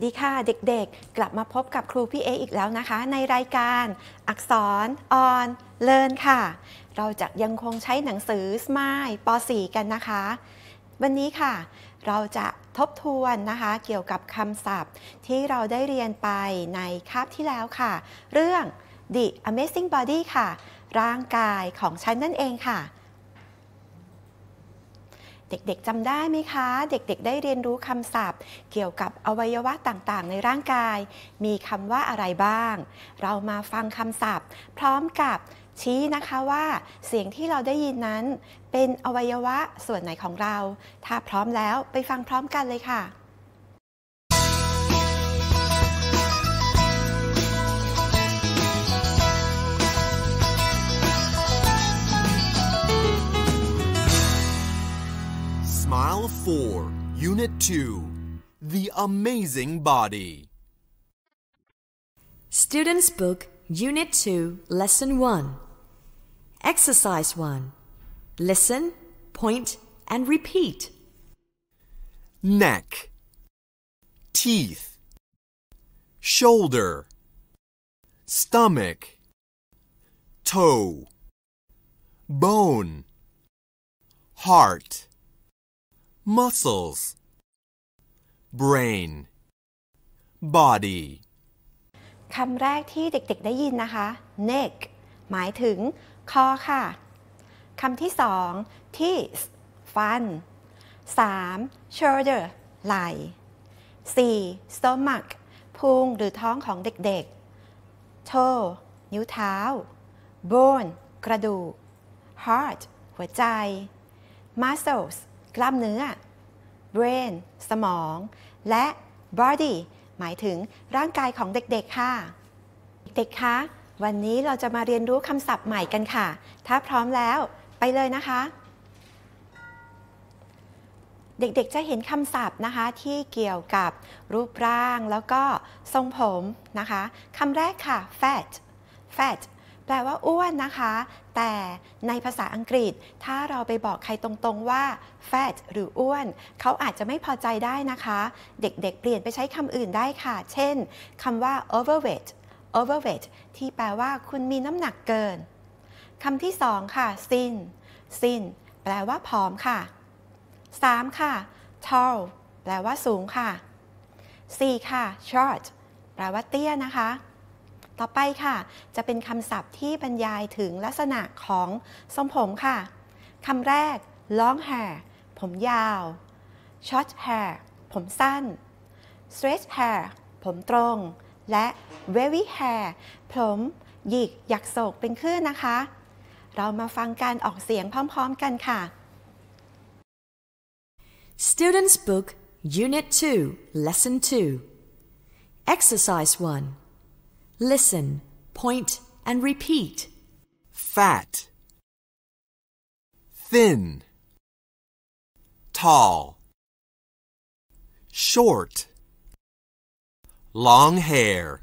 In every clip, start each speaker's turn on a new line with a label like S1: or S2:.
S1: สดีค่ะ เด็กๆกลับมาพบกับครูพี่เออีกแล้วนะคะ ในรายการ อักษร ออนเลินค่ะ เราจะยังคงใช้หนังสือสมายป .4 กันนะคะ วันนี้ค่ะ เราจะทบทวนนะคะ เกี่ยวกับคำศัพท์ที่เราได้เรียนไปในคาบที่แล้วค่ะ เรื่อง The Amazing Body ค่ะ ร่างกายของฉันนั่นเองค่ะเด็ก ๆ จำได้ไหมคะ เด็ก ๆ ได้เรียนรู้คำศัพท์ เกี่ยวกับอวัยวะต่างๆ ในร่างกาย มีคำว่าอะไรบ้าง เรามาฟังคำศัพท์ พร้อมกับชี้นะคะว่า เสียงที่เราได้ยินนั้น เป็นอวัยวะส่วนไหนของเรา ถ้าพร้อมแล้วไปฟังพร้อมกันเลยค่ะ
S2: Unit 2 The Amazing Body.
S3: Students' Book, Unit 2, Lesson 1. Exercise 1. Listen, point, and repeat. Neck,
S2: teeth, shoulder, stomach, toe, bone, heart, muscles brain body
S1: คำแรกที่เด็ก ๆ ได้ยินนะคะ neck หมายถึงคอค่ะ คำที่สอง teeth ฟัน 3. shoulder ไหล่ 4. stomach พุงหรือท้องของเด็กๆ toe นิ้วเท้า bone กระดูก heart หัวใจ muscles กล้ามเนื้อ brain สมอง และ body หมายถึง ร่างกายของเด็กๆ ค่ะ เด็ก ๆคะ วันนี้เราจะมาเรียนรู้คำศัพท์ใหม่กันค่ะ ถ้าพร้อมแล้ว ไปเลยนะคะ เด็กๆ จะเห็นคำศัพท์นะคะที่เกี่ยวกับรูปร่าง แล้วก็ทรงผมนะคะ คำแรกค่ะ fat fat แปลว่าอ้วนนะคะ แต่ในภาษาอังกฤษ ถ้าเราไปบอกใครตรงๆว่า fat หรืออ้วน เขาอาจจะไม่พอใจได้นะคะ เด็ก ๆ เปลี่ยนไปใช้คำอื่นได้ค่ะ เช่นคำว่า overweight overweight ที่แปลว่าคุณมีน้ำหนักเกินคำที่สองค่ะ thin thin แปลว่าผอมค่ะ 3. ค่ะ tall แปลว่าสูงค่ะ 4. ค่ะ short แปลว่าเตี้ยนะคะต่อไปค่ะจะเป็นคำศัพท์ที่บรรยายถึงลักษณะของทรงผมค่ะคำแรก long hair ผมยาว short hair ผมสั้น straight hair ผมตรงและ wavy hair ผม หยิกหยักโศกเป็นคลื่นนะคะ เรามาฟังการออกเสียงพร้อม ๆกันค่ะ Students Book
S3: Unit 2 Lesson 2 Exercise 1 Listen, point, and repeat. Fat.
S2: Thin. Tall. Short. Long hair.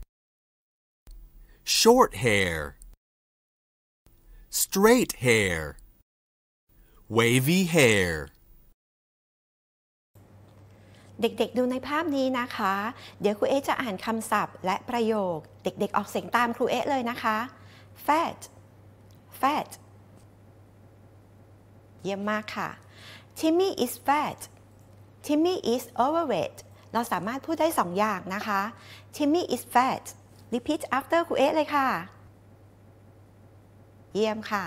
S2: Short hair. Straight hair. Wavy hair.
S1: เด็ก ๆ ดูในภาพนี้นะคะ เดี๋ยวครูเอจะอ่านคำศัพท์และประโยค เด็กๆ ออกเสียงตามครูเอเลยนะคะ fat fat เยี่ยมมากค่ะ Timmy is fat Timmy is overweight เราสามารถพูดได้สองอย่างนะคะ Timmy is fat repeat after ครูเอเลยค่ะ เยี่ยมค่ะ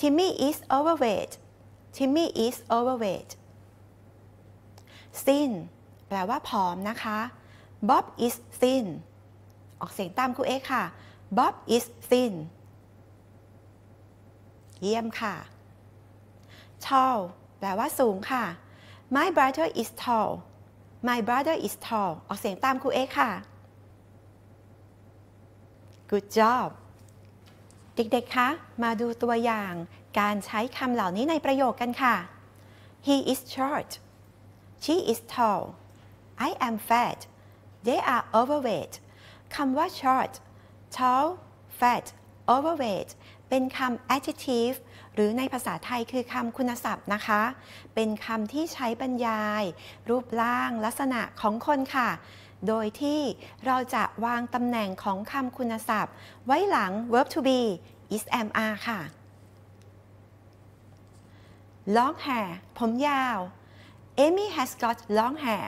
S1: Timmy is overweight Timmy is overweight thin แปลว่าผอมนะคะ Bob is thin ออกเสียงตามครูเอ็กค่ะ Bob is thin เยี่ยมค่ะ tall แปลว่าสูงค่ะ My brother is tall My brother is tall ออกเสียงตามครูเอ็กค่ะ Good job เด็กๆ คะ มาดูตัวอย่าง การใช้คำเหล่านี้ในประโยคกันค่ะ He is short she is tall I am fat they are overweight คำว่า short tall fat overweight เป็นคำ adjective หรือในภาษาไทยคือคำคุณศัพท์นะคะ เป็นคำที่ใช้บรรยาย รูปร่างลักษณะของคนค่ะ โดยที่เราจะวางตำแหน่งของคำคุณศัพท์ ไว้หลัง verb to be is am are ค่ะ long hair ผมยาวเอมี่ has got long hair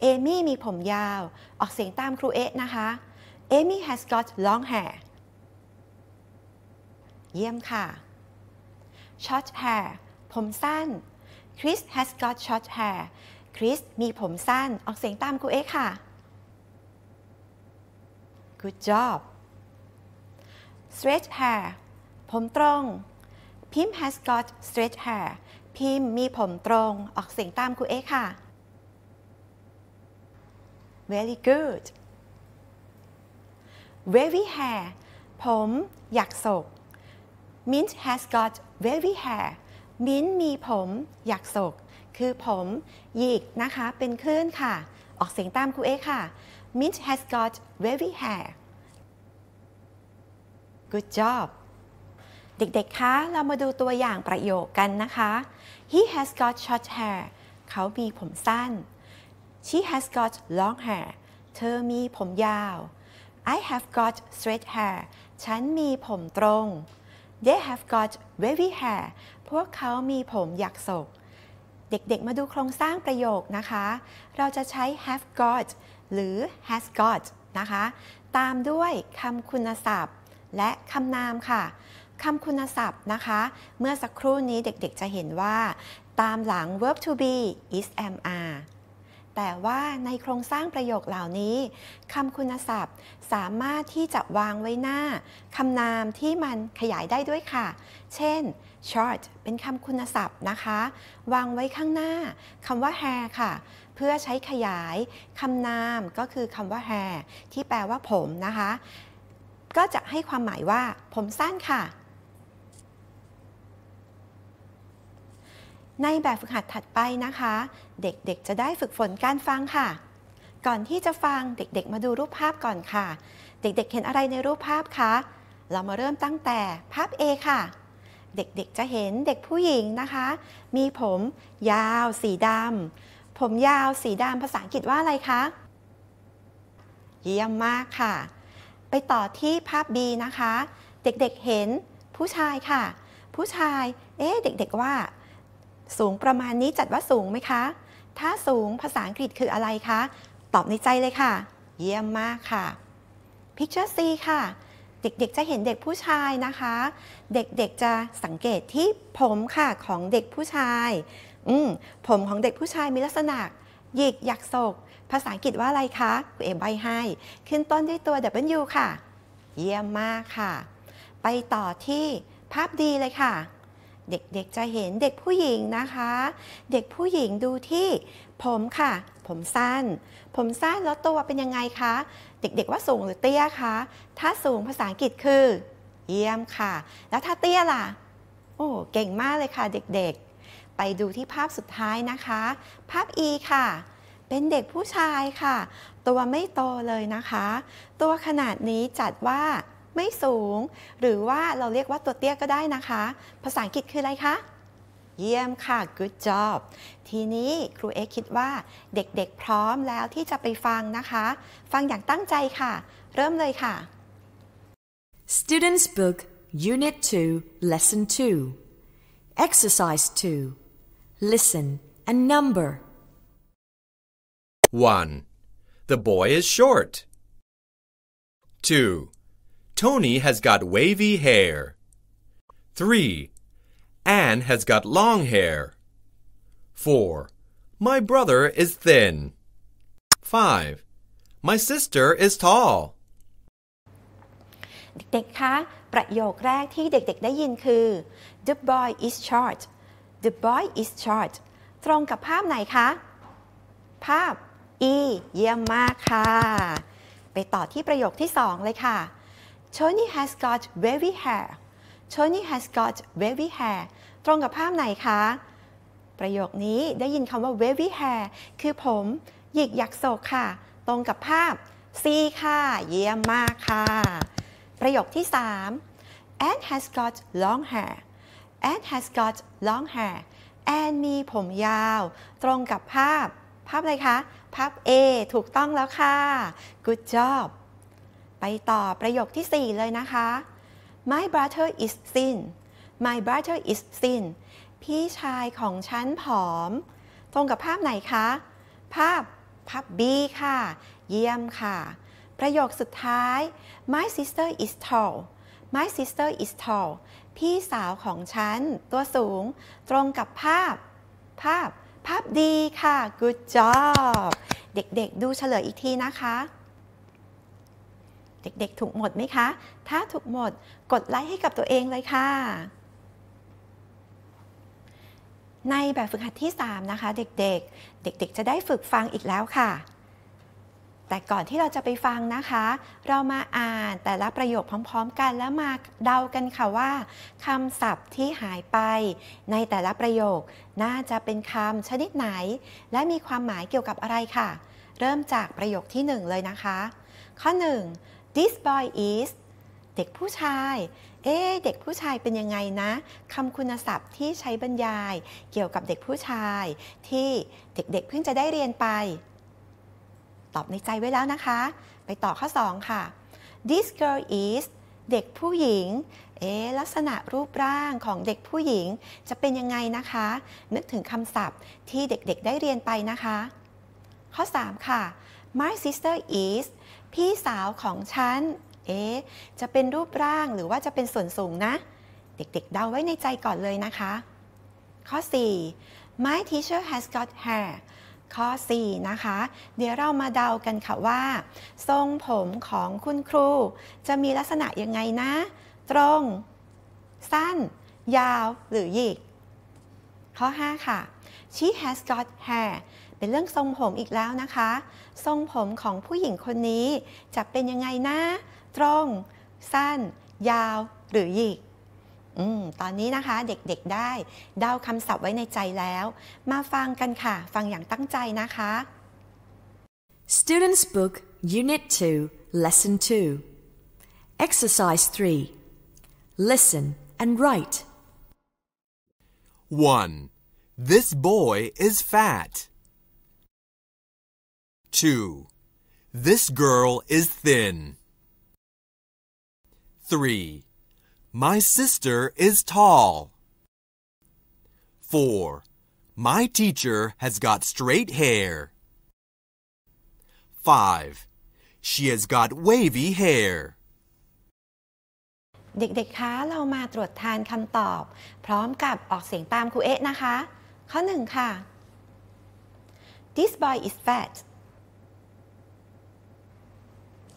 S1: เอมี่มีผมยาว ออกเสียงตามครูเอ๊ะนะคะเอมี่ has got long hair เยี่ยมค่ะ short hair ผมสั้น Chris has got short hair Chris มีผมสั้น ออกเสียงตามครูเอ๊ะค่ะ good job straight hair ผมตรง Pim has got straight hair ทิมมีผมตรงออกเสียงตามครูเอค่ะ very good wavy hair ผม อยากศก Mint has got wavy hair มิ้นมีผม อยากศกคือผมหยิกนะคะเป็นคลื่นค่ะ ออกเสียงตามครูเอค่ะ Mint has got wavy hair good job เด็กๆคะเรามาดูตัวอย่างประโยคกันนะคะ he has got short hair เขา มี ผม สั้น she has got long hair เธอมีผมยาว I have got straight hair ฉันมีผมตรง They have got wavy hair พวก เขามีผม หยักศกเด็กๆมาดูโครงสร้างประโยคนะคะ เราจะใช้ have got หรือ has got นะคะ ตามด้วยคำคุณศัพท์ และคำนามค่ะคำคุณศัพท์นะคะ เมื่อสักครู่นี้เด็กๆจะเห็นว่า ตามหลัง verb to be is am are แต่ว่าในโครงสร้างประโยคเหล่านี้ คำคุณศัพท์สามารถที่จะวางไว้หน้าคำนามที่มันขยายได้ด้วยค่ะ เช่น short เป็นคำคุณศัพท์นะคะ วางไว้ข้างหน้าคำว่า hair ค่ะ เพื่อใช้ขยายคำนามก็คือคำว่า hair ที่แปลว่าผมนะคะ ก็จะให้ความหมายว่า ผมสั้นค่ะในแบบฝึกหัดถัดไปนะคะ เด็กๆ จะได้ฝึกฝนการฟังค่ะ ก่อนที่จะฟังเด็กๆ มาดูรูปภาพก่อนค่ะ เด็ก ๆ เห็นอะไรในรูปภาพคะ เรามาเริ่มตั้งแต่ภาพ A ค่ะ เด็กๆ จะเห็นเด็กผู้หญิงนะคะ มีผมยาวสีดำผมยาวสีดำภาษาอังกฤษว่าอะไรคะ เยี่ยมมากค่ะ ไปต่อที่ภาพ B นะคะ เด็กๆ เห็นผู้ชายค่ะ ผู้ชาย เอ๊ะเด็กๆว่าสูงประมาณนี้จัดว่าสูงไหมคะ ถ้าสูงภาษาอังกฤษคืออะไรคะ ตอบในใจเลยค่ะ เยี่ยมมากค่ะ Picture C ค่ะ เด็กๆจะเห็นเด็กผู้ชายนะคะ เด็กๆ จะสังเกตที่ผมค่ะของเด็กผู้ชาย อืมผมของเด็กผู้ชายมีลักษณะ หยิกหยักโศก ภาษาอังกฤษว่าอะไรคะคุณเอใบให้ ขึ้นต้นด้วยตัว W ค่ะ เยี่ยมมากค่ะ ไปต่อที่ภาพดีเลยค่ะเด็ก ๆ จะเห็นเด็กผู้หญิงนะคะ เด็กผู้หญิงดูที่ผมค่ะ ผมสั้น ผมสั้นแล้วตัวเป็นยังไงคะ เด็กๆว่าสูงหรือเตี้ยคะ ถ้าสูงภาษาอังกฤษคือ เยี่ยมค่ะ แล้วถ้าเตี้ยล่ะ โอ้ เก่งมากเลยค่ะเด็กๆ ไปดูที่ภาพสุดท้ายนะคะ ภาพ E ค่ะ เป็นเด็กผู้ชายค่ะ ตัวไม่โตเลยนะคะ ตัวขนาดนี้จัดว่าไม่สูง หรือว่าเราเรียกว่าตัวเตี้ยก็ได้นะคะ ภาษาอังกฤษคืออะไรคะ เยี่ยมค่ะ good job ทีนี้ครูเอ็กคิดว่าเด็กๆพร้อมแล้วที่จะไปฟังนะคะ ฟังอย่างตั้งใจค่ะ เริ่มเลยค่ะ
S3: Students Book Unit 2 Lesson 2 Exercise 2 Listen and number
S2: 1. The boy is short 2. Tony has got wavy hair. 3. Anne has got long hair. 4. My brother is thin. 5. My sister is tall.
S1: เด็กๆคะ ประโยคแรกที่เด็ก ๆได้ยินคือ The boy is short The boy is short ตรงกับภาพไหนคะ ภาพ E เยี่ยมมากค่ะ ไปต่อที่ประโยคที่สองเลยค่ะ Tony has got wavy hair Tony has got wavy hair ตรงกับภาพไหนคะ ประโยคนี้ได้ยินคำว่า wavy hair คือผมหยิกหยักโศกค่ะ ตรงกับภาพ C ค่ะ เยี่ยมมากค่ะ ประโยคที่ 3 Anne has got long hair Anne has got long hair แอนมีผมยาว ตรงกับภาพภาพอะไรคะ ภาพ A ถูกต้องแล้วค่ะ Good job ไปต่อประโยคที่ 4 เลยนะคะ My brother is thin My brother is thin พี่ชายของฉันผอม ตรงกับภาพไหนคะ ภาพภาพ B ค่ะ เยี่ยมค่ะ ประโยคสุดท้าย My sister is tall My sister is tall พี่สาวของฉันตัวสูง ตรงกับภาพ ภาพภาพดีค่ะ good job เด็กๆดูเฉลยอีกทีนะคะเด็กๆ ถูกหมดไหมคะ ถ้าถูกหมด กดไลค์ให้กับตัวเองเลยค่ะ ในแบบฝึกหัดที่ 3 นะคะ เด็กๆ เด็กๆ จะได้ฝึกฟังอีกแล้วค่ะ แต่ก่อนที่เราจะไปฟังนะคะ เรามาอ่านแต่ละประโยคพร้อม ๆ กันแล้วมาเดากันค่ะว่าคำศัพท์ที่หายไป ในแต่ละประโยคน่าจะเป็นคำชนิดไหน และมีความหมายเกี่ยวกับอะไรค่ะ เริ่มจากประโยคที่1เลยนะคะ ข้อ 1 this boy is เด็กผู้ชาย เอ๊เด็กผู้ชายเป็นยังไงนะคำคุณศัพท์ที่ใช้บรรยายเกี่ยวกับเด็กผู้ชาย ที่เด็กๆเพิ่งจะได้เรียนไป ตอบในใจไว้แล้วนะคะ ไปต่อข้อ2ค่ะ this girl is เด็กผู้หญิง เอ๊ลักษณะรูปร่างของเด็กผู้หญิงจะเป็นยังไงนะคะ นึกถึงคำศัพท์ที่เด็กๆได้เรียนไปนะคะ ข้อ3ค่ะ my sister is พี่สาวของฉันเอ๊จะเป็นรูปร่างหรือว่าจะเป็นส่วนสูงนะ เด็กๆ เดาไว้ในใจก่อนเลยนะคะ ข้อ 4 My teacher has got hair ข้อ 4 นะคะ เดี๋ยวเรามาเดากันค่ะว่า ทรงผมของคุณครูจะมีลักษณะยังไงนะ ตรง สั้น ยาว หรือหยิก ข้อ 5 ค่ะ She has got hair เป็นเรื่องทรงผมอีกแล้วนะคะ ทรงผมของผู้หญิงคนนี้จะเป็นยังไงนะ ตรง สั้น ยาว หรือหยิกอตอนนี้นะคะเด็กๆได้ เดาคำศัพท์ไว้ในใจแล้ว มาฟังกันค่ะ ฟังอย่างตั้งใจนะคะ
S3: Students Book Unit 2 Lesson 2 Exercise 3 Listen and write
S2: 1. This boy is fat. 2. This girl is thin. 3. My sister is tall. 4. My teacher has got straight hair. 5. She has got wavy hair.
S1: เด็ก ๆ คะ เรามาตรวจทานคำตอบข้อหนึ่งค่ะ This boy is fat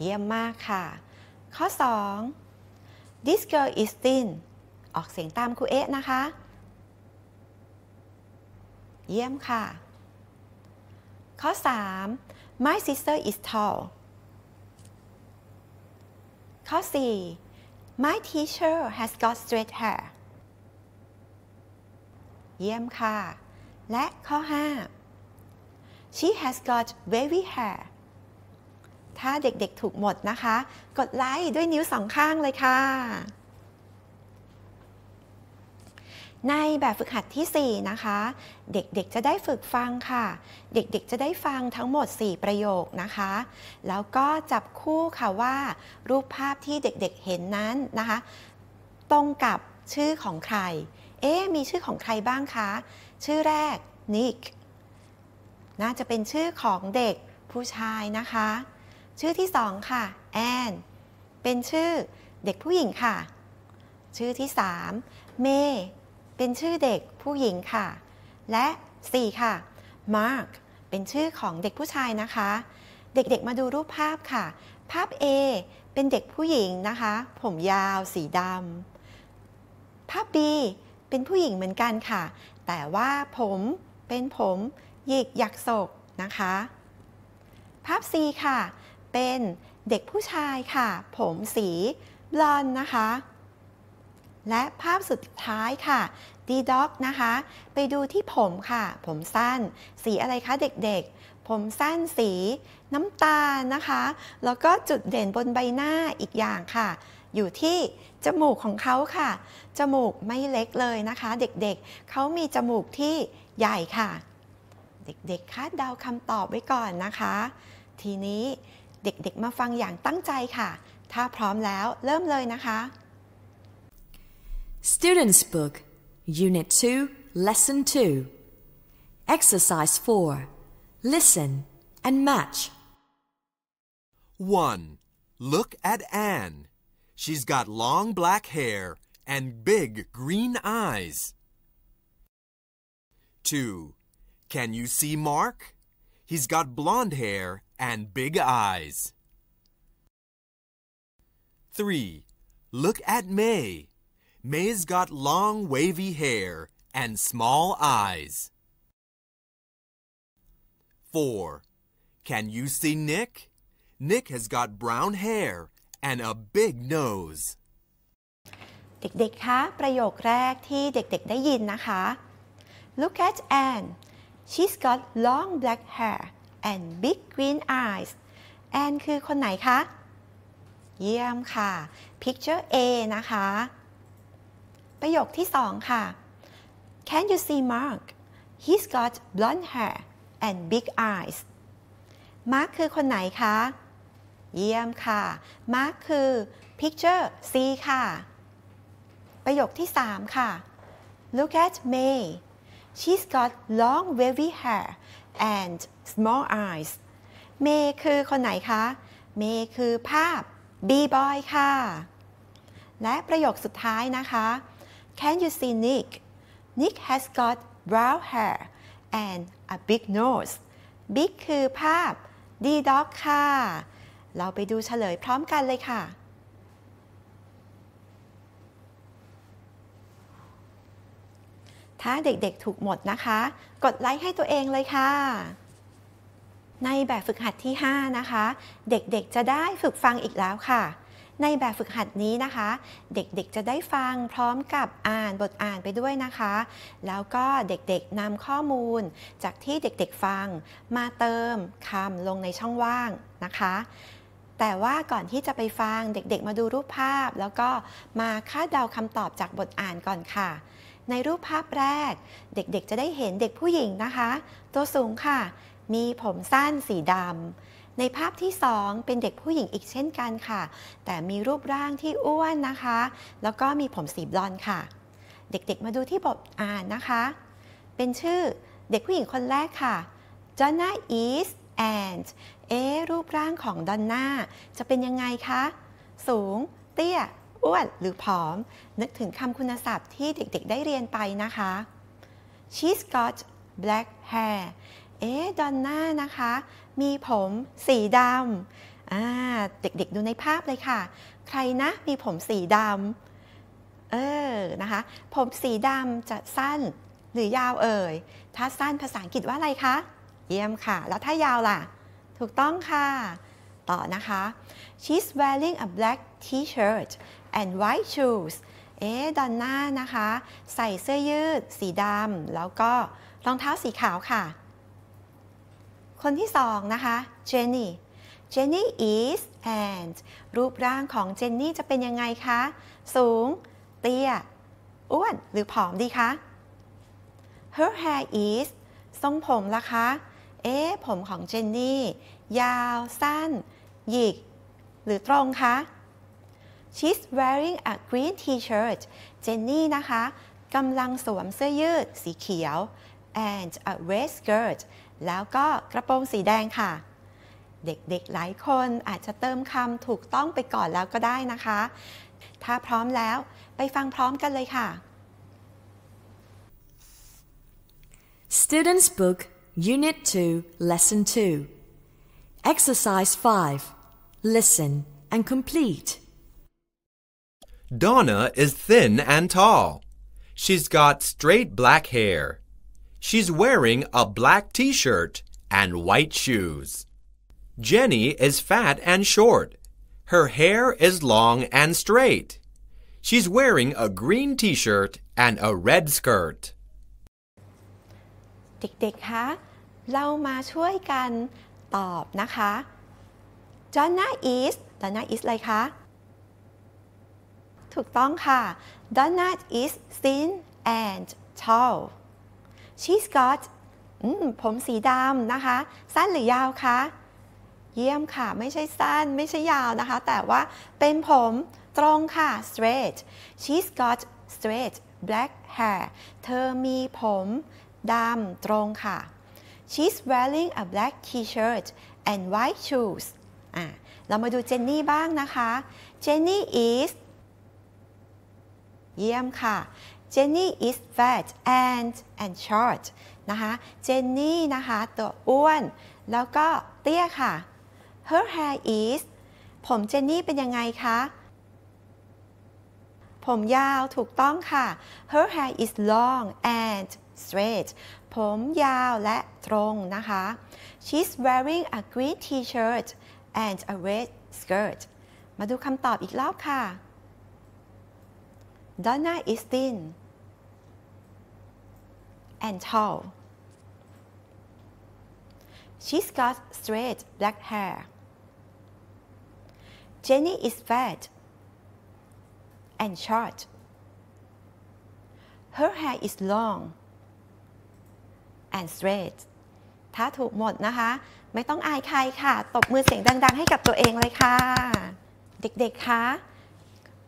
S1: เยี่ยมมากค่ะ ข้อ 2 this girl is thin ออกเสียงตามครูเอ๊ะนะคะ เยี่ยมค่ะ ข้อ 3 my sister is tall ข้อ 4 my teacher has got straight hair เยี่ยมค่ะ และข้อ 5 she has got wavy hair ถ้าเด็กๆ ถูกหมดนะคะ กดไลค์ด้วยนิ้วสองข้างเลยค่ะ ในแบบฝึกหัดที่ 4 นะคะ เด็ก ๆ จะได้ฝึกฟังค่ะ เด็กๆ จะได้ฟังทั้งหมด 4 ประโยคนะคะ แล้วก็จับคู่ค่ะว่ารูปภาพที่เด็ก ๆ เห็นนั้นนะคะ ตรงกับชื่อของใคร เอ๊มีชื่อของใครบ้างคะ ชื่อแรกนิกน่าจะเป็นชื่อของเด็กผู้ชายนะคะชื่อที่สองค่ะแอนเป็นชื่อเด็กผู้หญิงค่ะ ชื่อที่สามเมเป็นชื่อเด็กผู้หญิงค่ะ และสี่ค่ะมาร์กเป็นชื่อของเด็กผู้ชายนะคะ เด็กๆมาดูรูปภาพค่ะ ภาพ A เป็นเด็กผู้หญิงนะคะ ผมยาวสีดำภาพ B เป็นผู้หญิงเหมือนกันค่ะ แต่ว่าผมเป็นผม หยิกหยักศกนะคะ ภาพ C ค่ะเป็นเด็กผู้ชายค่ะ ผมสี บลอนนะคะ และภาพสุดท้ายค่ะดีด็อกนะคะ ไปดูที่ผมค่ะ ผมสั้น สีอะไรคะเด็ก ๆ ผมสั้นสี น้ำตาลนะคะ แล้วก็จุดเด่นบนใบหน้าอีกอย่างค่ะ อยู่ที่จมูกของเขาค่ะ จมูกไม่เล็กเลยนะคะ เด็ก ๆเเขามีจมูกที่ใหญ่ค่ะ เด็ก ๆ คาดเดาคำตอบไว้ก่อนนะคะ ทีนี้เด็กๆ มาฟังอย่างตั้งใจค่ะ ถ้าพร้อมแล้วเริ่มเลยนะคะ
S3: Students Book Unit 2 Lesson 2 Exercise 4 Listen and match
S2: 1. Look at Anne. She's got long black hair and big green eyes. 2. Can you see Mark? He's got blonde hair and big eyes. 3. Look at May. May's got long wavy hair and small eyes. 4. Can you see Nick? Nick has got brown hair and a big nose.
S1: เด็ก ๆ คะได้ยินนะคะ Look at Anne she's got long black hair and big green eyes แอนคือ คนไหนคะ เยี่ยมค่ะ picture A นะคะ ประโยคที่สองค่ะ Can you see Mark He's got blonde hair and big eyes มาร์คคือ คนไหนคะ เยี่ยมค่ะมาร์คคือ picture C ค่ะ ประโยคที่ 3 ค่ะ Look at May She's got long wavy hair and small eyes เมย์คือ คนไหนคะเมย์คือ ภาพ B-boy ค่ะ และ ประโยค สุดท้ายนะคะ Can you see Nick Nick has got brown hair and a big nose big คือ ภาพ D-dog ค่ะ เราไปดูเฉลยพร้อมกันเลยค่ะถ้าเด็กๆ ถูกหมดนะคะ กดไลค์ให้ตัวเองเลยค่ะ ในแบบฝึกหัดที่ 5 นะคะ เด็กๆ จะได้ฝึกฟังอีกแล้วค่ะ ในแบบฝึกหัดนี้นะคะ เด็กๆ จะได้ฟังพร้อมกับอ่านบทอ่านไปด้วยนะคะ แล้วก็เด็กๆนำข้อมูล จากที่เด็กๆ ฟัง มาเติมคำลงในช่องว่างนะคะ แต่ว่าก่อนที่จะไปฟังเด็กๆ มาดูรูปภาพ แล้วก็มาคาดเดาคำตอบจากบทอ่านก่อนค่ะในรูปภาพแรก เด็กๆจะได้เห็นเด็กผู้หญิงนะคะ ตัวสูงค่ะ มีผมสั้นสีดำในภาพที่สองเป็นเด็กผู้หญิงอีกเช่นกันค่ะ แต่มีรูปร่างที่อ้วนนะคะ แล้วก็มีผมสีบลอนค่ะ เด็กๆมาดูที่บทอ่านนะคะ เป็นชื่อเด็กผู้หญิงคนแรกค่ะ Donna East and เอรูปร่างของดอนน่าจะเป็นยังไงคะ สูงเตี้ยอ้วนหรือผอมนึกถึงคำคุณศัพท์ที่เด็กๆได้เรียนไปนะคะ she's got black hair เอ๊ดอนน่านะคะ มีผมสีดำเด็กๆดูในภาพเลยค่ะ ใครนะมีผมสีดำเออ นะคะ ผมสีดำจะสั้น หรือยาวเอ่ย ถ้าสั้นภาษาอังกฤษว่าอะไรคะ เยี่ยมค่ะแล้วถ้ายาวล่ะ ถูกต้องค่ะ ต่อนะคะ she's wearing a black t-shirt and white shoes เอ๊ดอนน่านะคะ ใส่เสื้อยืด สีดำแล้วก็รองเท้าสีขาวค่ะ คนที่สองนะคะ เจนนี่เจนนี่ is and รูปร่างของเจนนี่จะเป็นยังไงคะ สูง เตี้ย อ้วน หรือผอมดีคะ her hair is ทรงผมล่ะคะเอ๊ผมของเจนนี่ ยาวสั้น หยิก หรือตรงคะ she's wearing a green t-shirt เจนนี่นะคะกำลังสวมเสื้อยืด สีเขียว and a red skirt แล้วก็กระโปรงสีแดงค่ะ เด็กๆหลายคนอาจจะเติมคำถูกต้องไปก่อนแล้วก็ได้นะคะ ถ้าพร้อมแล้วไปฟังพร้อมกันเลยค่ะ
S3: Students Book Unit 2 Lesson 2 Exercise 5 Listen and complete
S2: Donna is thin and tall. She's got straight black hair. She's wearing a black t-shirt and white shoes. Jenny is fat and short. Her hair is long and straight. She's wearing a green t-shirt and a red skirt.
S1: เด็กๆ คะ เรามาช่วยกันตอบนะคะ Donna is Donna is อะไรคะถูกต้องค่ะ Donna is thin and tall she's got ผมสีดำนะคะ สั้นหรือยาวคะ เยี่ยมค่ะ ไม่ใช่สั้นไม่ใช่ยาวนะคะ แต่ว่าเป็นผมตรงค่ะ straight she's got straight black hair เธอมีผมดำตรงค่ะ she's wearing a black t-shirt and white shoes อ่า เรามาดูเจนนี่บ้างนะคะเจนนี่ is เยี่ยมค่ะ Jenny is fat and and short นะคะ Jenny นะคะตัวอ้วน แล้วก็เตี้ยค่ะ Her hair is ผม Jenny เป็นยังไงคะผมยาวถูกต้องค่ะ Her hair is long and straight ผมยาวและตรงนะคะ She's wearing a green t-shirt and a red skirt มาดูคำตอบอีกรอบค่ะ Donna is thin and tall. She's got straight black hair. Jenny is fat and short. Her hair is long and straight. ถ้าถูกหมดนะคะ ไม่ต้องอายใครค่ะ ตบมือเสียงดังๆให้กับตัวเองเลยค่ะ เด็กๆคะ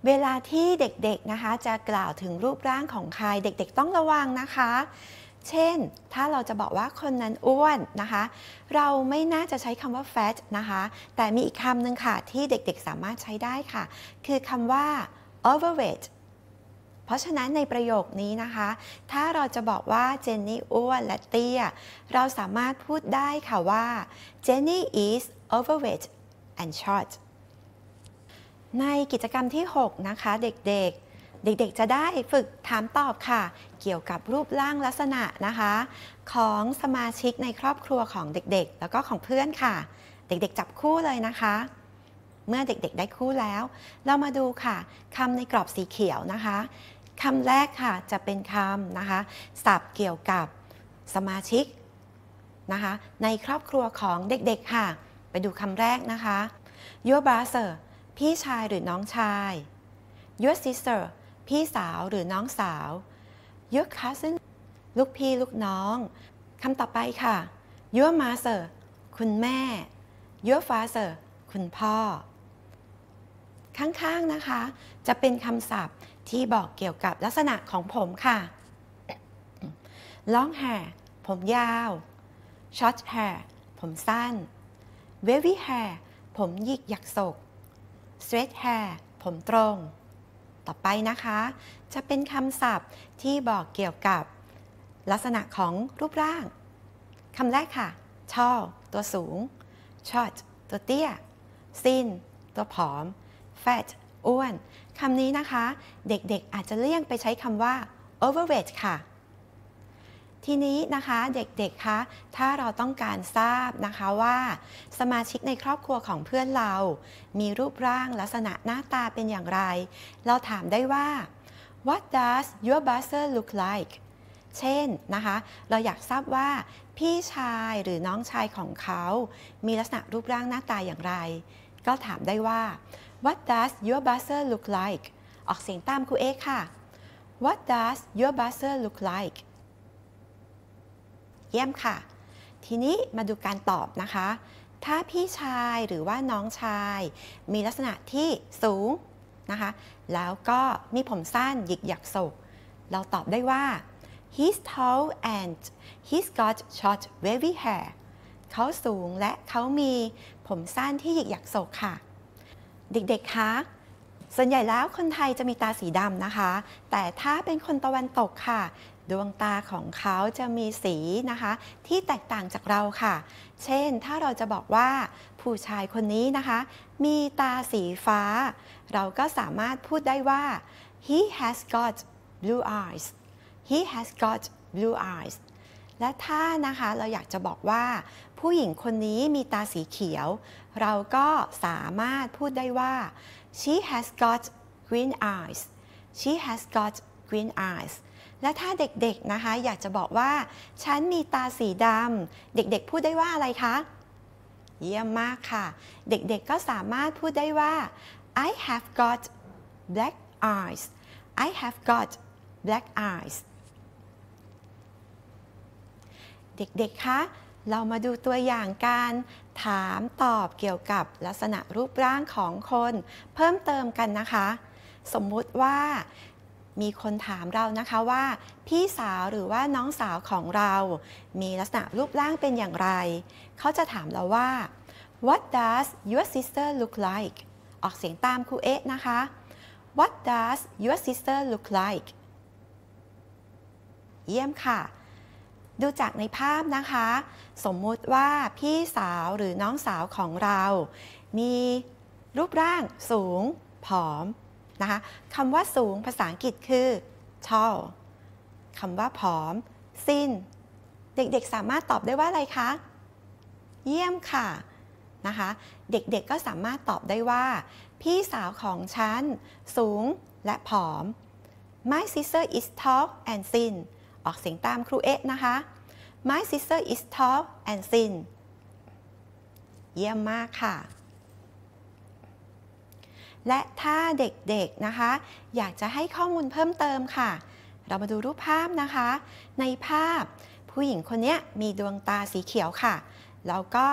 S1: เวลาที่เด็กๆนะคะจะกล่าวถึงรูปร่างของใครเด็กๆต้องระวังนะคะ เช่นถ้าเราจะบอกว่าคนนั้นอ้วนนะคะเราไม่น่าจะใช้คำว่า fat นะคะแต่มีอีกคำหนึ่งค่ะที่เด็กๆสามารถใช้ได้ค่ะ คือคำว่า overweight เพราะฉะนั้นในประโยคนี้นะคะ ถ้าเราจะบอกว่าเจนนี่อ้วนและเตี้ยเราสามารถพูดได้ค่ะว่า Jenny is overweight and short ในกิจกรรมที่6นะคะ เด็กๆเด็กๆจะได้ฝึกถาม ตอบค่ะ เกี่ยวกับรูปร่างลักษณะนะคะ ของสมาชิกในครอบครัวของเด็กๆ แล้วก็ของเพื่อนค่ะ เด็กๆจับคู่เลยนะคะ เมื่อเด็กๆได้คู่แล้ว เรามาดูค่ะคำในกรอบสีเขียวนะคะคำแรกค่ะจะเป็นคำนะคะศัพท์เกี่ยวกับสมาชิกนะคะในครอบครัวของเด็กๆค่ะ ไปดูคำแรกนะคะ your brother พี่ชายหรือน้องชาย your sister พี่สาวหรือน้องสาว your cousin ลูกพี่ลูกน้อง คำต่อไปค่ะ your mother คุณแม่ your father คุณพ่อ ข้างๆนะคะ จะเป็นคำศัพท์ที่บอกเกี่ยวกับลักษณะของผมค่ะ long hair ผมยาว short hair ผมสั้น wavy hair ผมหยิกหยักศก straight hair ผมตรง ต่อไปนะคะ จะเป็นคำศัพท์ที่บอกเกี่ยวกับ ลักษณะของรูปร่างคำแรกค่ะ tall ตัวสูง short ตัวเตี้ย thin ตัวผอม fat อ้วนคำนี้นะคะ เด็กๆ อาจจะเลี่ยงไปใช้คำว่า overweight ค่ะทีนี้นะคะ เด็กๆคะ ถ้าเราต้องการทราบนะคะว่า สมาชิกในครอบครัวของเพื่อนเรา มีรูปร่างลักษณะหน้าตาเป็นอย่างไร เราถามได้ว่า what does your brother look like เช่นนะคะ เราอยากทราบว่า พี่ชายหรือน้องชายของเขา มีลักษณะรูปร่างหน้าตาอย่างไร ก็ถามได้ว่า what does your brother look like ออกเสียงตามครูเอกค่ะ what does your brother look like เยี่ยมค่ะทีนี้มาดูการตอบนะคะ ถ้าพี่ชายหรือว่าน้องชายมีลักษณะที่สูงนะคะ แล้วก็มีผมสั้นหยิกหยักโศกเราตอบได้ว่า he's tall and he's got short wavy hair เขาสูงและเขามีผมสั้นที่หยิกหยักโศกค่ะ เด็กๆคะ ส่วนใหญ่แล้วคนไทยจะมีตาสีดำนะคะ แต่ถ้าเป็นคนตะวันตกค่ะดวงตาของเขาจะมีสีนะคะ ที่แตกต่างจากเราค่ะ เช่นถ้าเราจะบอกว่าผู้ชายคนนี้นะคะ มีตาสีฟ้า เราก็สามารถพูดได้ว่า he has got blue eyes he has got blue eyes และถ้านะคะเราอยากจะบอกว่า ผู้หญิงคนนี้มีตาสีเขียว เราก็สามารถพูดได้ว่า she has got green eyes she has got green eyes และถ้าเด็กๆนะคะอยากจะบอกว่า ฉันมีตาสีดำเด็กๆพูดได้ว่าอะไรคะ เยี่ยมมากค่ะ เด็กๆก็สามารถพูดได้ว่า I have got black eyes I have got black eyes เด็กๆคะเรามาดูตัวอย่างการถามตอบเกี่ยวกับลักษณะรูปร่างของคนเพิ่มเติมกันนะคะ สมมุติว่ามีคนถามเรานะคะว่า พี่สาวหรือว่าน้องสาวของเรา มีลักษณะรูปร่างเป็นอย่างไร เขาจะถามเราว่า What does your sister look like ออกเสียงตามครูเอ๊ะนะคะ What does your sister look like เยี่ยมค่ะ ดูจากในภาพนะคะ สมมุติว่าพี่สาวหรือน้องสาวของเรา มีรูปร่างสูง ผอมนะคะคำว่าสูงภาษาอังกฤษคือ tall คำว่าผอม thin เด็กๆสามารถตอบได้ว่าอะไรคะ เยี่ยมค่ะนะคะ เด็กๆก็สามารถตอบได้ว่า พี่สาวของฉันสูงและผอม My sister is tall and thin ออกเสียงตามครูเอ๊ะนะคะ My sister is tall and thin เยี่ยมมากค่ะและถ้าเด็ก ๆ นะคะ อยากจะให้ข้อมูลเพิ่มเติมค่ะ เรามาดูรูปภาพนะคะ ในภาพผู้หญิงคนนี้มีดวงตาสีเขียวค่ะ แล้วก็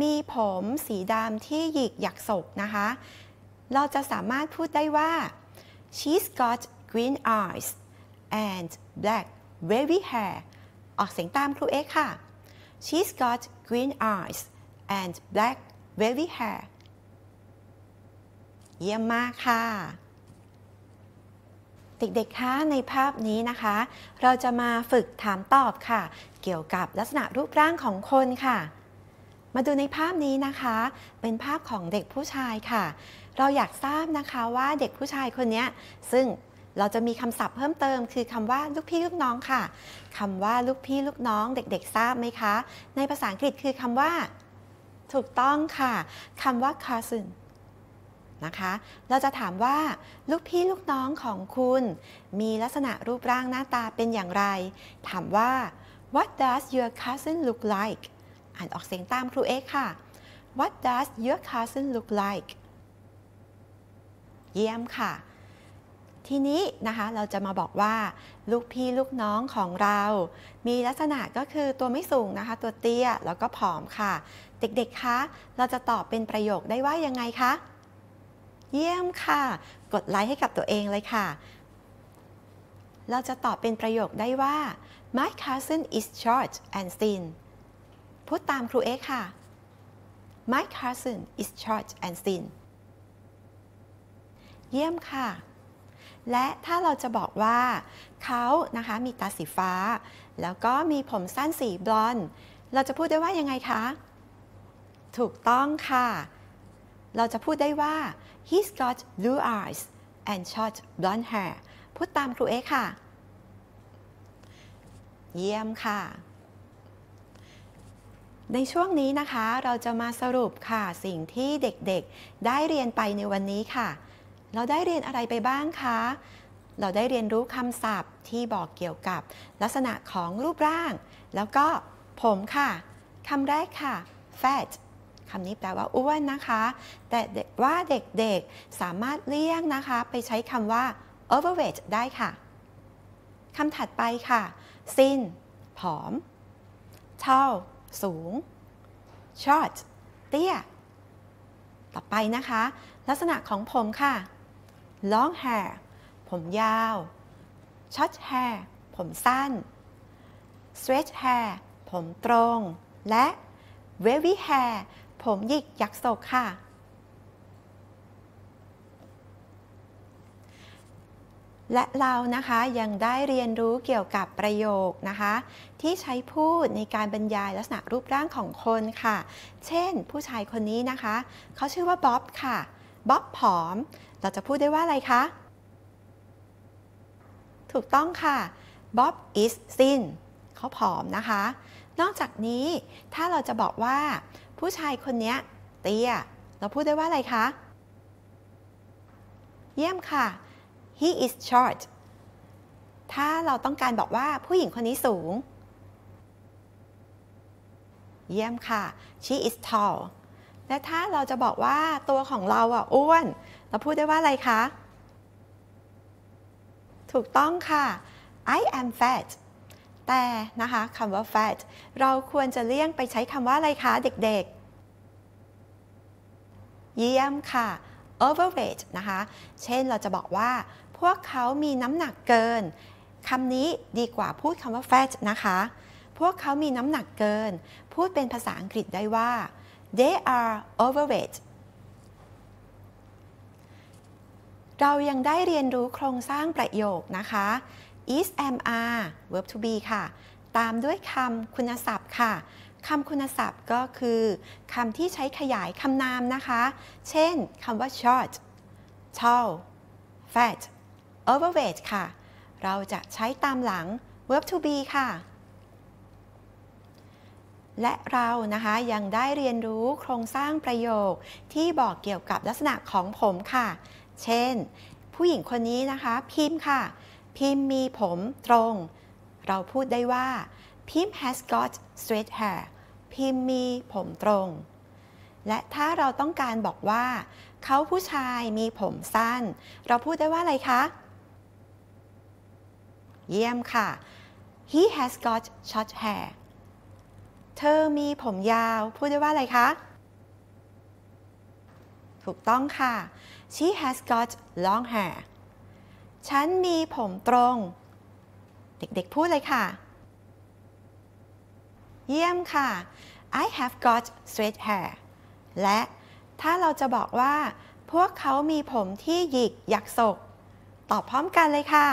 S1: มีผมสีดำที่หยิกหยักศกนะคะ เราจะสามารถพูดได้ว่า she's got green eyes and black wavy hair ออกเสียงตามครูเอ็กค่ะ she's got green eyes and black wavy hair เยี่ยมมากค่ะเด็กๆคะในภาพนี้นะคะ เราจะมาฝึกถามตอบค่ะ เกี่ยวกับลักษณะรูปร่างของคนค่ะ มาดูในภาพนี้นะคะ เป็นภาพของเด็กผู้ชายค่ะ เราอยากทราบนะคะว่าเด็กผู้ชายคนนี้ซึ่งเราจะมีคำศัพท์เพิ่มเติม คือคำว่าลูกพี่ลูกน้องค่ะคำว่าลูกพี่ลูกน้องเด็กๆทราบไหมคะในภาษาอังกฤษคือคำว่า ถูกต้องค่ะคำว่า cousin นะคะเราจะถามว่า ลูกพี่ลูกน้องของคุณ มีลักษณะรูปร่างหน้าตาเป็นอย่างไร ถามว่า what does your cousin look like อ่านออกเสียงตามครูเอ็กค่ะ what does your cousin look like เยี่ยมค่ะ ทีนี้นะคะเราจะมาบอกว่า ลูกพี่ ลูกน้องของเรา มีลักษณะก็คือตัวไม่สูงนะคะ ตัวเตี้ย แล้วก็ผอมค่ะ เด็กๆคะเราจะตอบเป็นประโยคได้ว่ายังไงคะเยี่ยมค่ะ กดไลค์ให้กับตัวเองเลยค่ะ เราจะตอบเป็นประโยคได้ว่า my cousin is George and Stin พูดตามครูเอกค่ะ my cousin is George and Stin เยี่ยมค่ะ และถ้าเราจะบอกว่าเขานะคะมีตาสีฟ้า แล้วก็มีผมสั้นสีบลอนด์ เราจะพูดได้ว่ายังไงคะ ถูกต้องค่ะ เราจะพูดได้ว่า He's got blue eyes and short blonde hair พูดตามครูเอค่ะ เยี่ยมค่ะ ในช่วงนี้นะคะเราจะมาสรุปค่ะสิ่งที่เด็กๆได้เรียนไปในวันนี้ค่ะ เราได้เรียนอะไรไปบ้างคะ เราได้เรียนรู้คำศัพท์ที่บอกเกี่ยวกับ ลักษณะของรูปร่าง แล้วก็ผมค่ะคำแรกค่ะ fat คำนี้แปลว่าอ้วนนะคะ แต่ว่าเด็กๆสามารถเลี่ยงนะคะ ไปใช้คำว่า overweight ได้ค่ะ คำถัดไปค่ะ thin ผอม tall สูง short เตี้ย ต่อไปนะคะ ลักษณะของผมค่ะ long hair ผมยาว short hair ผมสั้น straight hair ผมตรง และ wavy hair ผมหยิกยักษ์โศกค่ะ และเรานะคะยังได้เรียนรู้เกี่ยวกับประโยคนะคะ ที่ใช้พูดในการบรรยายลักษณะรูปร่างของคนค่ะ เช่นผู้ชายคนนี้นะคะเขาชื่อว่าบ๊อบค่ะบ๊อบผอม เราจะพูดได้ว่าอะไรคะถูกต้องค่ะ Bob is thin เขาผอมนะคะ นอกจากนี้ถ้าเราจะบอกว่าผู้ชายคนนี้เตี้ย เราพูดได้ว่าอะไรคะ เยี่ยมค่ะ he is short ถ้าเราต้องการบอกว่าผู้หญิงคนนี้สูง เยี่ยมค่ะ she is tall และถ้าเราจะบอกว่าตัวของเราอ่ะ อ้วน เราพูดได้ว่าอะไรคะ ถูกต้องค่ะ I am fat แต่นะคะคำว่า fat เราควรจะเลี่ยงไปใช้คำว่าอะไรคะเด็กเยี่ยมค่ะ overweight นะคะ เช่นเราจะบอกว่า พวกเขามีน้ำหนักเกิน คำนี้ดีกว่าพูดคำว่า fat นะคะ พวกเขามีน้ำหนักเกิน พูดเป็นภาษาอังกฤษได้ว่า they are overweight เรายังได้เรียนรู้โครงสร้างประโยคนะคะ is am are verb to be ค่ะ ตามด้วยคำคุณศัพท์ค่ะคำคุณศัพท์ก็คือ คำที่ใช้ขยายคำนามนะคะ เช่นคำว่า short tall fat overweight ค่ะ เราจะใช้ตามหลัง verb to be ค่ะ และเรานะคะยังได้เรียนรู้โครงสร้างประโยคที่บอกเกี่ยวกับลักษณะของผมค่ะ เช่นผู้หญิงคนนี้นะคะพิมพ์ค่ะ พิมพ์มีผมตรง เราพูดได้ว่ามพ์ has got straight hair พิมพ์มีผมตรง และถ้าเราต้องการบอกว่า เขาผู้ชายมีผมสั้น เราพูดได้ว่าอะไรคะ เยี่ยมค่ะ he has got short hair เธอมีผมยาว พูดได้ว่าอะไรคะ ถูกต้องค่ะ she has got long hair ฉันมีผมตรง เด็กๆพูดเลยค่ะเยี่ยมค่ะ I have got straight hair และถ้าเราจะบอกว่า พวกเขามีผมที่หยิกหยักศกตอบพร้อมกันเลยค่ะ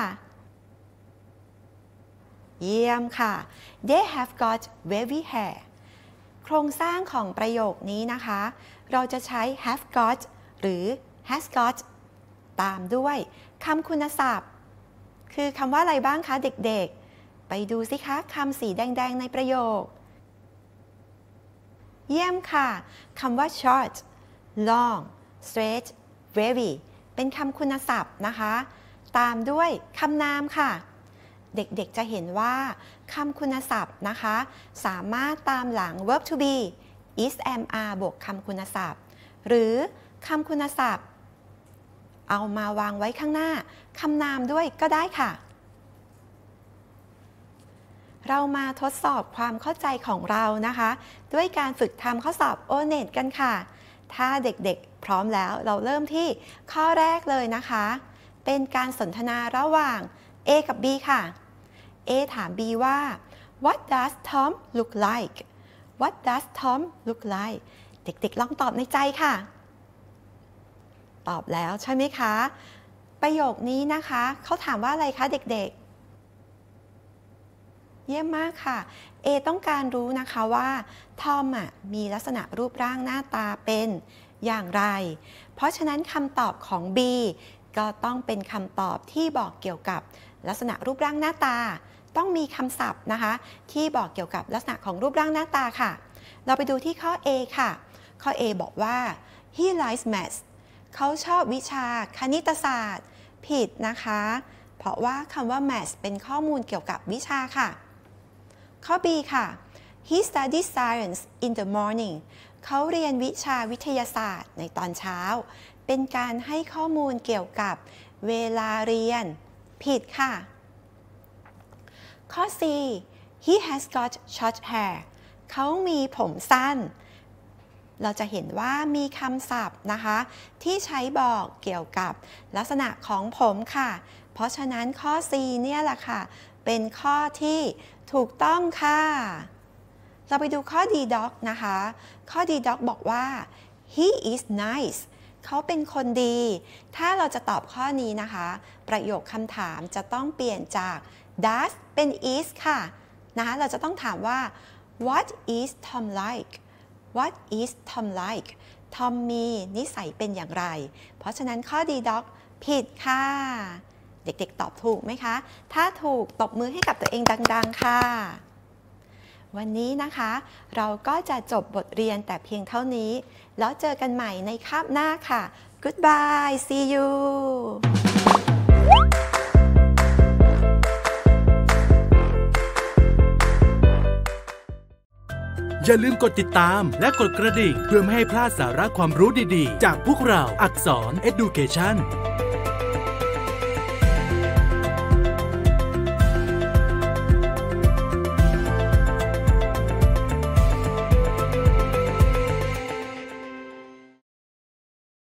S1: เยี่ยมค่ะ They have got wavy hair โครงสร้างของประโยคนี้นะคะ เราจะใช้ have got หรือ has got ตามด้วยคำคุณศัพท์ คือคำว่าอะไรบ้างคะเด็กๆ ไปดูสิคะคำสีแดงๆในประโยคเยี่ยมค่ะ คำว่า short long straight very เป็นคำคุณศัพท์นะคะ ตามด้วยคำนามค่ะ เด็กๆ จะเห็นว่าคำคุณศัพท์นะคะ สามารถตามหลัง verb to be is am are บวกคำคุณศัพท์ หรือคำคุณศัพท์ เอามาวางไว้ข้างหน้าคำนามด้วยก็ได้ค่ะเรามาทดสอบความเข้าใจของเรานะคะ ด้วยการฝึกทำข้อสอบโอเน็ตกันค่ะ ถ้าเด็กๆพร้อมแล้วเราเริ่มที่ข้อแรกเลยนะคะ เป็นการสนทนาระหว่าง A กับ B ค่ะ A ถาม B ว่า What does Tom look like What does Tom look like เด็กๆลองตอบในใจค่ะ ตอบแล้วใช่ไหมคะ ประโยคนี้นะคะเขาถามว่าอะไรคะเด็กๆเยี่ยมมากค่ะเอต้องการรู้นะคะว่าทอมอ่ะมีลักษณะรูปร่างหน้าตาเป็นอย่างไร เพราะฉะนั้นคำตอบของ B ก็ต้องเป็นคำตอบที่บอกเกี่ยวกับ ลักษณะรูปร่างหน้าตา ต้องมีคำศัพท์นะคะ ที่บอกเกี่ยวกับลักษณะของรูปร่างหน้าตาค่ะ เราไปดูที่ข้อ A ค่ะ ข้อ A บอกว่า he likes math เขาชอบวิชา คณิตศาสตร์ ผิดนะคะ เพราะว่าคำว่า math เป็นข้อมูลเกี่ยวกับวิชาค่ะข้อ B ค่ะ he studies science in the morning เขาเรียนวิชาวิทยาศาสตร์ในตอนเช้า เป็นการให้ข้อมูลเกี่ยวกับเวลาเรียน ผิดค่ะ ข้อ C he has got short hair เขามีผมสั้น เราจะเห็นว่ามีคำศัพท์นะคะที่ใช้บอกเกี่ยวกับลักษณะของผมค่ะ เพราะฉะนั้นข้อ C เนี่ยแหละค่ะ เป็นข้อที่ถูกต้องค่ะ เราไปดูข้อดีด็อกนะคะ ข้อดีด็อกบอกว่า he is nice เขาเป็นคนดี ถ้าเราจะตอบข้อนี้นะคะ ประโยคคำถามจะต้องเปลี่ยนจาก does เป็น is ค่ะ นะคะ เราจะต้องถามว่า what is Tom like what is Tom like Tom มีนิสัยเป็นอย่างไร เพราะฉะนั้นข้อดีด็อกผิดค่ะเด็ก ๆ ตอบถูกไหมคะ ถ้าถูกตบมือให้กับตัวเองดัง ๆ ค่ะ วันนี้นะคะ เราก็จะจบบทเรียนแต่เพียงเท่านี้ แล้วเจอกันใหม่ในคาบหน้าค่ะ Goodbye see you
S2: อย่าลืมกดติดตามและกดกระดิ่ง เพื่อไม่ให้พลาดสาระความรู้ดีๆ จากพวกเราอักษร Education